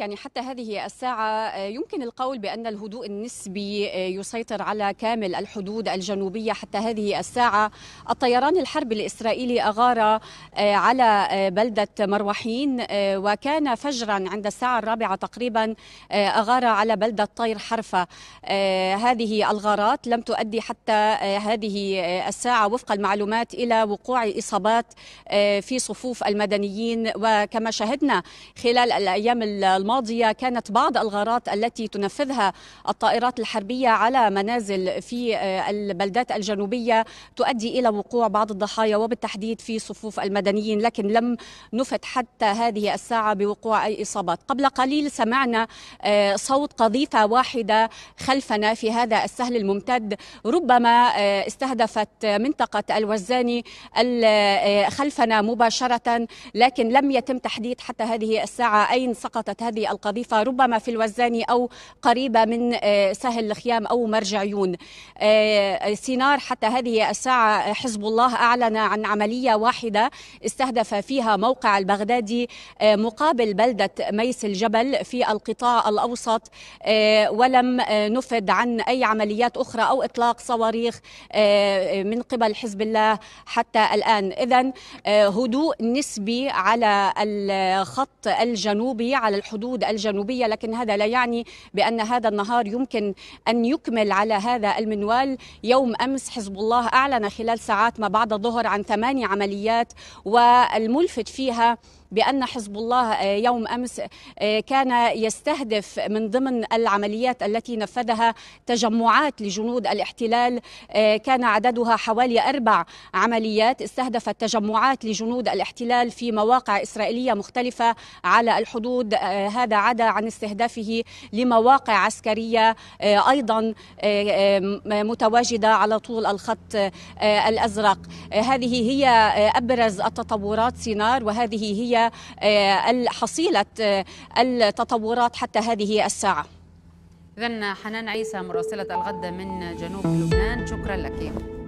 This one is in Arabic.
يعني حتى هذه الساعة آه، يمكن القول بأن الهدوء النسبي آه، يسيطر على كامل الحدود الجنوبية حتى هذه الساعة الطيران الحربي الإسرائيلي أغار آه، على بلدة مروحين وكان فجرا عند الساعة الرابعة تقريبا أغار على بلدة طير حرفة هذه الغارات لم تؤدي حتى هذه الساعة وفق المعلومات إلى وقوع إصابات في صفوف المدنيين وكما شاهدنا خلال الأيام الماضية الماضية كانت بعض الغارات التي تنفذها الطائرات الحربية على منازل في آه، البلدات الجنوبية تؤدي إلى وقوع بعض الضحايا وبالتحديد في صفوف المدنيين لكن لم نفت حتى هذه الساعة بوقوع أي إصابات قبل قليل سمعنا آه، صوت قذيفة واحدة خلفنا في هذا السهل الممتد ربما آه، استهدفت منطقة الوزاني خلفنا مباشرة لكن لم يتم تحديد حتى هذه الساعة أين سقطت هذه هذه القذيفة ربما في الوزاني أو قريبة من آه، سهل الخيام أو مرجعيون آه، سينار حتى هذه الساعة حزب الله أعلن عن عملية واحدة استهدف فيها موقع البغدادي آه، مقابل بلدة ميس الجبل في القطاع الأوسط ولم نفد عن أي عمليات أخرى أو إطلاق صواريخ من قبل حزب الله حتى الآن إذا هدوء نسبي على الخط الجنوبي على الحدود الحدود الجنوبية لكن هذا لا يعني بأن هذا النهار يمكن أن يكمل على هذا المنوال يوم أمس حزب الله أعلن خلال ساعات ما بعد الظهر عن ثماني عمليات والملفت فيها بأن حزب الله آه، يوم أمس آه، كان يستهدف من ضمن العمليات التي نفذها تجمعات لجنود الاحتلال آه، كان عددها حوالي أربع عمليات استهدفت تجمعات لجنود الاحتلال في مواقع إسرائيلية مختلفة على الحدود هذا عدا عن استهدافه لمواقع عسكرية أيضا متواجدة على طول الخط الأزرق هذه هي أبرز التطورات سينار وهذه هي آه، حصيلة آه، التطورات حتى هذه الساعة إذن حنان عيسى مراسلة الغد من جنوب لبنان شكرا لك